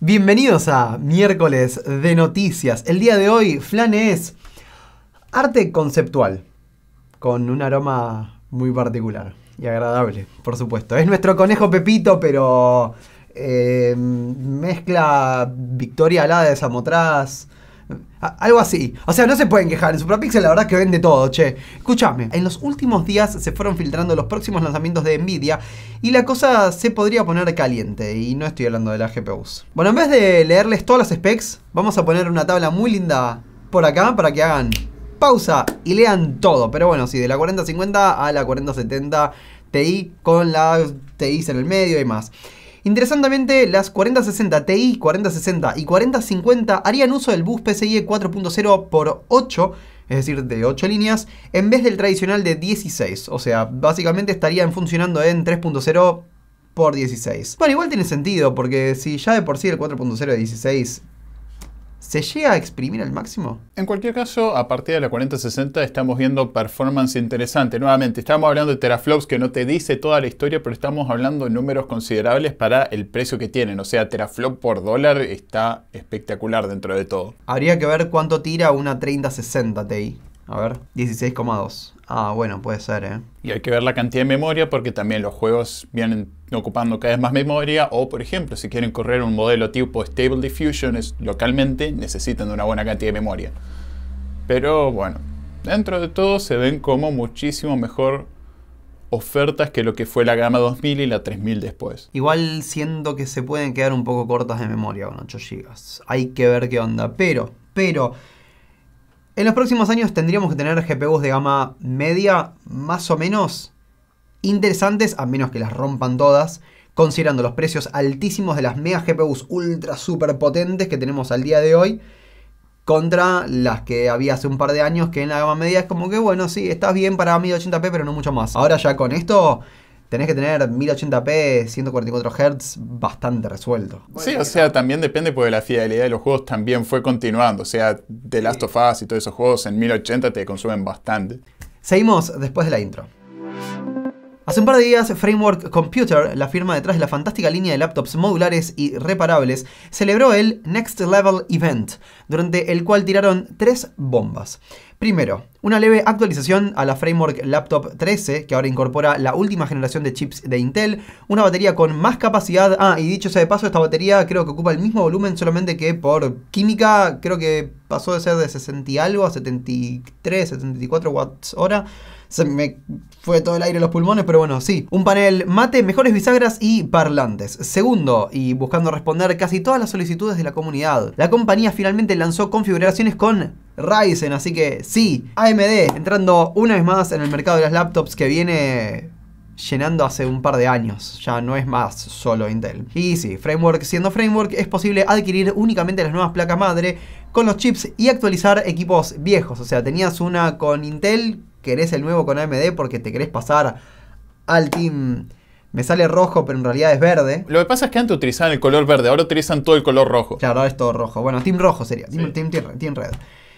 Bienvenidos a miércoles de noticias. El día de hoy, Flan es arte conceptual, con un aroma muy particular y agradable, por supuesto. Es nuestro conejo Pepito, pero eh, mezcla Victoria Alada de Samotrás, algo así. O sea, no se pueden quejar. En Suprapixel la verdad que vende todo, che. Escúchame, en los últimos días se fueron filtrando los próximos lanzamientos de Nvidia y la cosa se podría poner caliente. Y no estoy hablando de las GPUs. Bueno, en vez de leerles todas las specs, vamos a poner una tabla muy linda por acá para que hagan pausa y lean todo. Pero bueno, si de la 4050 a la 4070 TI con la TI en el medio y más. Interesantemente, las 4060 Ti, 4060 y 4050 harían uso del bus PCIe 4.0 x 8 es decir, de 8 líneas, en vez del tradicional de 16. O sea, básicamente estarían funcionando en 3.0 por 16. Bueno, igual tiene sentido, porque si ya de por sí el 4.0 de 16 ¿Se llega a exprimir al máximo? En cualquier caso, a partir de la 4060 estamos viendo performance interesante. Nuevamente, estamos hablando de teraflops que no te dice toda la historia, pero estamos hablando de números considerables para el precio que tienen. O sea, teraflop por dólar está espectacular dentro de todo. Habría que ver cuánto tira una 3060 Ti. A ver, 16,2. Ah, bueno, puede ser, ¿eh? Y hay que ver la cantidad de memoria porque también los juegos vienen ocupando cada vez más memoria o, por ejemplo, si quieren correr un modelo tipo Stable Diffusion localmente, necesitan una buena cantidad de memoria. Pero bueno, dentro de todo se ven como muchísimo mejor ofertas que lo que fue la gama 2000 y la 3000 después. Igual siento que se pueden quedar un poco cortas de memoria con 8 GB. Hay que ver qué onda. Pero, pero, en los próximos años tendríamos que tener GPUs de gama media, más o menos interesantes, a menos que las rompan todas, considerando los precios altísimos de las mega GPUs ultra super potentes que tenemos al día de hoy, contra las que había hace un par de años, que en la gama media es como que, bueno, sí, estás bien para 1080p, pero no mucho más. Ahora ya con esto tenés que tener 1080p, 144 Hz bastante resuelto. Sí, o sea, también depende porque la fidelidad de los juegos también fue continuando. O sea, The Last of Us y todos esos juegos en 1080 te consumen bastante. Seguimos después de la intro. Hace un par de días, Framework Computer, la firma detrás de la fantástica línea de laptops modulares y reparables, celebró el Next Level Event, durante el cual tiraron tres bombas. Primero, una leve actualización a la Framework Laptop 13, que ahora incorpora la última generación de chips de Intel, una batería con más capacidad, ah, y dicho sea de paso, esta batería creo que ocupa el mismo volumen, solamente que por química creo que pasó de ser de 60 algo a 73, 74 watts hora se me fue todo el aire los pulmones, pero bueno, sí. Un panel mate, mejores bisagras y parlantes. Segundo, y buscando responder casi todas las solicitudes de la comunidad, la compañía finalmente lanzó configuraciones con Ryzen, así que sí, AMD entrando una vez más en el mercado de las laptops que viene llenando hace un par de años, ya no es más solo Intel. Y sí, framework siendo framework es posible adquirir únicamente las nuevas placas madre con los chips y actualizar equipos viejos, o sea, tenías una con Intel querés el nuevo con AMD porque te querés pasar al team. Me sale rojo, pero en realidad es verde. Lo que pasa es que antes utilizaban el color verde, ahora utilizan todo el color rojo. Claro, ahora es todo rojo. Bueno, Team Rojo sería. Team, Red.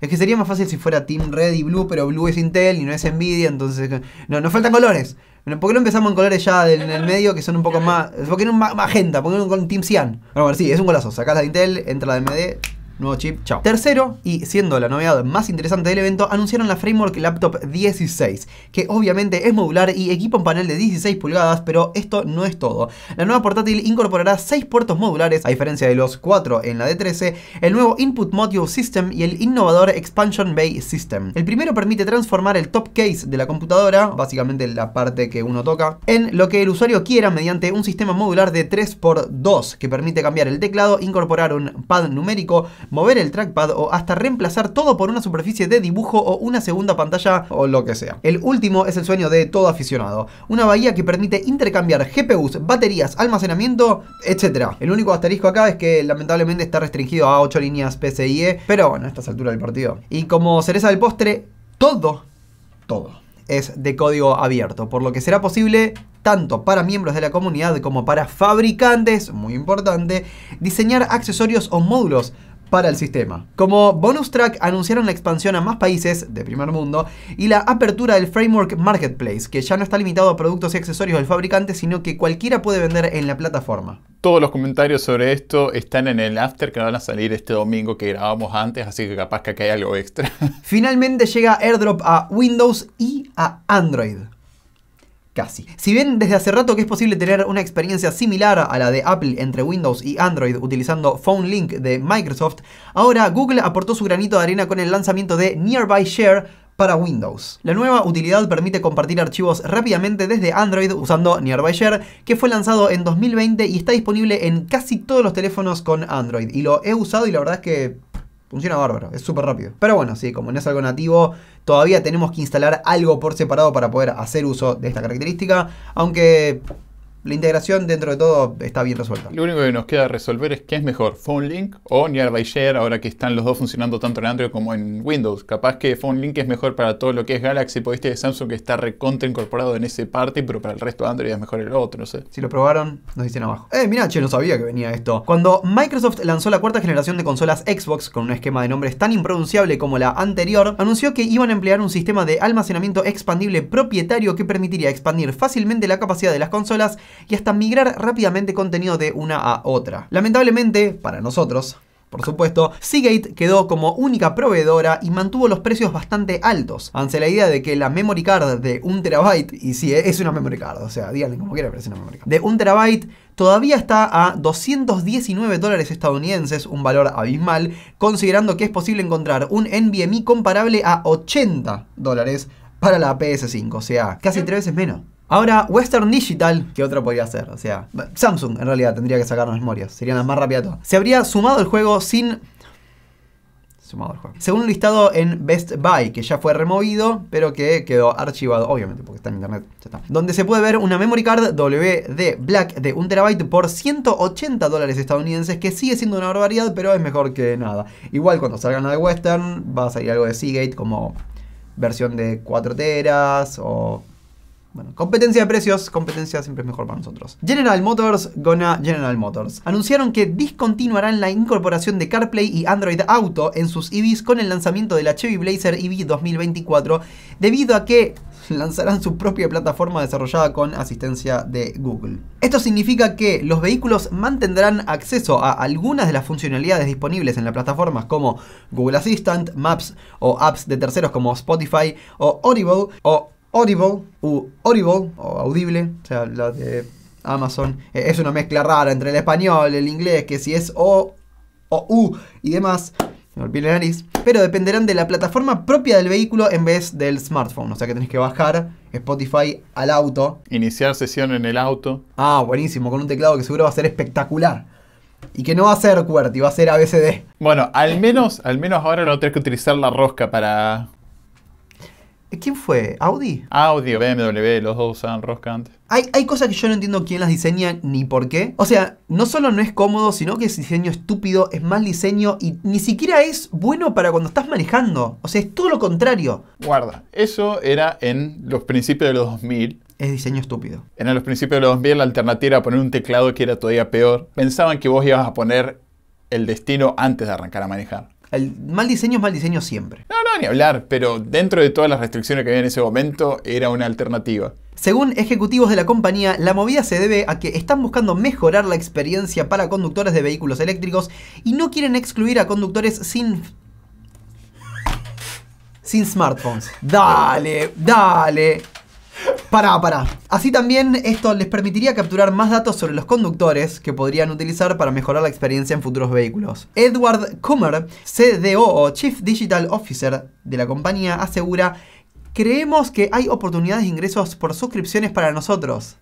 Es que sería más fácil si fuera Team Red y Blue, pero Blue es Intel y no es Nvidia, entonces. No, nos faltan colores. ¿Por qué no empezamos en colores ya en el medio que son un poco más. ¿Por qué no magenta? ¿Por qué no con Team Cyan? Bueno, a ver, sí, es un golazo. Sacás la Intel, entra la de MD, nuevo chip, chao. Tercero, y siendo la novedad más interesante del evento, anunciaron la Framework Laptop 16, que obviamente es modular y equipa un panel de 16 pulgadas, pero esto no es todo. La nueva portátil incorporará 6 puertos modulares, a diferencia de los 4 en la D13, el nuevo Input Module System y el innovador Expansion Bay System. El primero permite transformar el top case de la computadora, básicamente la parte que uno toca, en lo que el usuario quiera mediante un sistema modular de 3x2 que permite cambiar el teclado, incorporar un pad numérico, mover el trackpad o hasta reemplazar todo por una superficie de dibujo o una segunda pantalla o lo que sea. El último es el sueño de todo aficionado, una bahía que permite intercambiar GPUs, baterías, almacenamiento, etc. El único asterisco acá es que lamentablemente está restringido a 8 líneas PCIe, pero bueno, a esta altura del partido. Y como cereza del postre, todo, todo es de código abierto, por lo que será posible tanto para miembros de la comunidad como para fabricantes, muy importante, diseñar accesorios o módulos para el sistema. Como bonus track anunciaron la expansión a más países de primer mundo y la apertura del framework Marketplace, que ya no está limitado a productos y accesorios del fabricante, sino que cualquiera puede vender en la plataforma. Todos los comentarios sobre esto están en el after que van a salir este domingo que grabamos antes, así que capaz que acá hay algo extra. Finalmente llega AirDrop a Windows y a Android. Si bien desde hace rato que es posible tener una experiencia similar a la de Apple entre Windows y Android utilizando Phone Link de Microsoft, ahora Google aportó su granito de arena con el lanzamiento de Nearby Share para Windows. La nueva utilidad permite compartir archivos rápidamente desde Android usando Nearby Share, que fue lanzado en 2020 y está disponible en casi todos los teléfonos con Android. Y lo he usado y la verdad es que Funciona bárbaro, es súper rápido. Pero bueno, sí, como no es algo nativo, todavía tenemos que instalar algo por separado para poder hacer uso de esta característica. Aunque la integración dentro de todo está bien resuelta. Lo único que nos queda resolver es qué es mejor, Phone Link o Nearby Share, ahora que están los dos funcionando tanto en Android como en Windows. Capaz que Phone Link es mejor para todo lo que es Galaxy, porque este de Samsung que está recontra incorporado en ese parte, pero para el resto de Android es mejor el otro, no sé. Si lo probaron, nos dicen abajo. Eh, mira, che, no sabía que venía esto. Cuando Microsoft lanzó la cuarta generación de consolas Xbox con un esquema de nombres tan impronunciable como la anterior, anunció que iban a emplear un sistema de almacenamiento expandible propietario que permitiría expandir fácilmente la capacidad de las consolas y hasta migrar rápidamente contenido de una a otra. Lamentablemente, para nosotros, por supuesto, Seagate quedó como única proveedora y mantuvo los precios bastante altos. Ante la idea de que la memory card de un terabyte, y sí, eh, es una memory card, o sea, díganle como quiera, pero es una memory card, de un terabyte todavía está a 219 dólares estadounidenses, un valor abismal, considerando que es posible encontrar un NVMe comparable a 80 dólares para la PS5, o sea, casi tres veces menos. Ahora, Western Digital, que otra podría ser, o sea, Samsung en realidad tendría que sacarnos memorias, serían las más rápidas todas. Se habría sumado el juego sin Sumado el juego. según un listado en Best Buy, que ya fue removido, pero que quedó archivado, obviamente, porque está en internet. Ya está. Donde se puede ver una memory card WD Black de 1 terabyte por 180 dólares estadounidenses, que sigue siendo una barbaridad, pero es mejor que nada. Igual cuando salgan la de Western, va a salir algo de Seagate como versión de 4 teras o bueno, competencia de precios, competencia siempre es mejor para nosotros. General Motors gonna General Motors. Anunciaron que discontinuarán la incorporación de CarPlay y Android Auto en sus EVs con el lanzamiento de la Chevy Blazer EV 2024 debido a que lanzarán su propia plataforma desarrollada con asistencia de Google. Esto significa que los vehículos mantendrán acceso a algunas de las funcionalidades disponibles en las plataformas como Google Assistant, Maps o apps de terceros como Spotify o Audible o Audible, u Audible, o Audible, o sea, la de Amazon, eh, es una mezcla rara entre el español, el inglés, que si es O, o U y demás, me olvidé la nariz, pero dependerán de la plataforma propia del vehículo en vez del smartphone, o sea que tenés que bajar Spotify al auto. Iniciar sesión en el auto. Ah, buenísimo, con un teclado que seguro va a ser espectacular. Y que no va a ser QWERTY, va a ser ABCD. Bueno, al menos, al menos ahora no tenés que utilizar la rosca para, eh, ¿Quién fue? ¿Audi? Audi BMW, los dos usaban rosca antes. Hay, hay, cosas que yo no entiendo quién las diseña ni por qué. O sea, no solo no es cómodo, sino que es diseño estúpido, es mal diseño y ni siquiera es bueno para cuando estás manejando. O sea, es todo lo contrario. Guarda, eso era en los principios de los 2000 es diseño estúpido. En los principios de los 2000 la alternativa era poner un teclado que era todavía peor. Pensaban que vos ibas a poner el destino antes de arrancar a manejar. El mal diseño es mal diseño siempre. No, no, ni hablar, pero dentro de todas las restricciones que había en ese momento, era una alternativa. Según ejecutivos de la compañía, la movida se debe a que están buscando mejorar la experiencia para conductores de vehículos eléctricos y no quieren excluir a conductores sin sin smartphones. Dale, dale. Pará, pará. Así también esto les permitiría capturar más datos sobre los conductores que podrían utilizar para mejorar la experiencia en futuros vehículos. Edward Kummer, CDO o Chief Digital Officer de la compañía, asegura, creemos que hay oportunidades de ingresos por suscripciones para nosotros.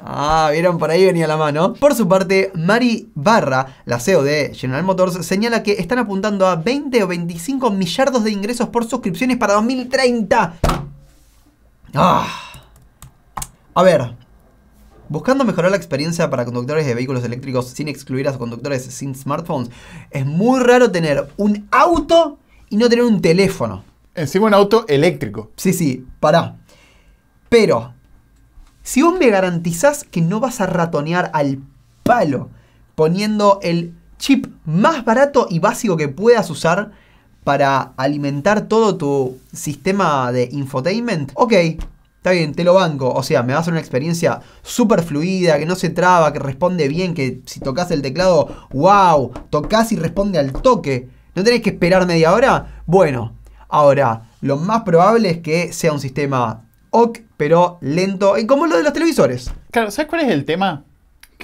Ah, vieron, por ahí venía la mano. Por su parte, Mari Barra, la CEO de General Motors, señala que están apuntando a 20 o 25 millardos de ingresos por suscripciones para 2030. ¡Ah! A ver, Buscando mejorar la experiencia para conductores de vehículos eléctricos sin excluir a conductores sin smartphones, es muy raro tener un auto y no tener un teléfono. Encima un auto eléctrico. Sí, sí, pará. Pero, si vos me garantizás que no vas a ratonear al palo poniendo el chip más barato y básico que puedas usar para alimentar todo tu sistema de infotainment, ok, está bien, te lo banco. O sea, me va a hacer una experiencia súper fluida, que no se traba, que responde bien, que si tocas el teclado, wow, tocas y responde al toque. ¿No tenés que esperar media hora? Bueno, ahora, lo más probable es que sea un sistema OK, pero lento, y como lo de los televisores. Claro, ¿sabes cuál es el tema?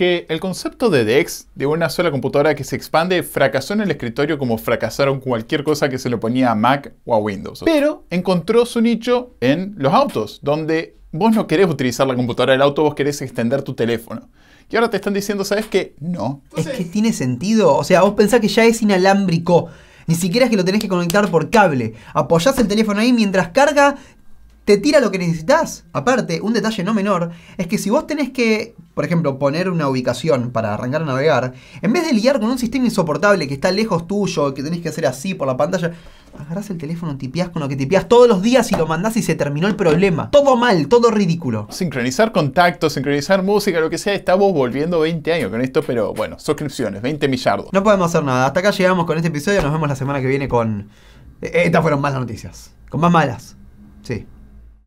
que el concepto de DeX, de una sola computadora que se expande, fracasó en el escritorio como fracasaron cualquier cosa que se lo ponía a Mac o a Windows. Pero encontró su nicho en los autos, donde vos no querés utilizar la computadora del auto, vos querés extender tu teléfono. Y ahora te están diciendo, ¿sabes qué? No. Es que tiene sentido. O sea, vos pensás que ya es inalámbrico. Ni siquiera es que lo tenés que conectar por cable. Apoyás el teléfono ahí mientras carga, te tira lo que necesitas. Aparte, un detalle no menor es que si vos tenés que, por ejemplo, poner una ubicación para arrancar a navegar, en vez de liar con un sistema insoportable que está lejos tuyo, que tenés que hacer así por la pantalla, agarrás el teléfono, tipeás con lo que tipeás todos los días y lo mandás y se terminó el problema. Todo mal, todo ridículo. Sincronizar contactos, sincronizar música, lo que sea, estamos volviendo 20 años con esto, pero bueno, suscripciones, 20 millardos. No podemos hacer nada. Hasta acá llegamos con este episodio, nos vemos la semana que viene con... Eh, estas fueron malas noticias. Con más malas. Sí.